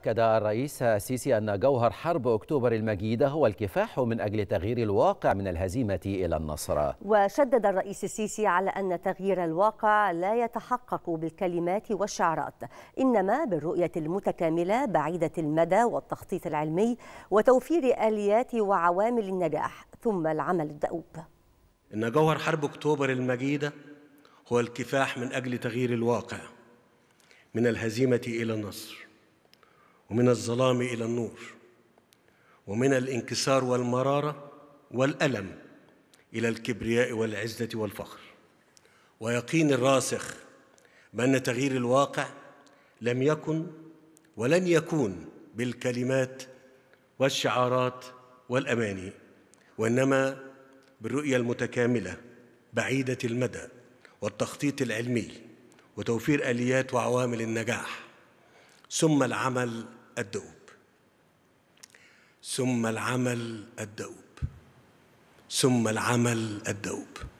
أكد الرئيس السيسي أن جوهر حرب أكتوبر المجيدة هو الكفاح من أجل تغيير الواقع من الهزيمة إلى النصرة وشدد الرئيس السيسي على أن تغيير الواقع لا يتحقق بالكلمات والشعارات إنما بالرؤية المتكاملة بعيدة المدى والتخطيط العلمي وتوفير آليات وعوامل النجاح ثم العمل الدؤوب إن جوهر حرب أكتوبر المجيدة هو الكفاح من أجل تغيير الواقع من الهزيمة إلى النصر ومن الظلام الى النور ومن الانكسار والمراره والالم الى الكبرياء والعزه والفخر ويقين الراسخ بان تغيير الواقع لم يكن ولن يكون بالكلمات والشعارات والاماني وانما بالرؤيه المتكامله بعيده المدى والتخطيط العلمي وتوفير اليات وعوامل النجاح ثم العمل الدؤوب ثم العمل الدؤوب ثم العمل الدؤوب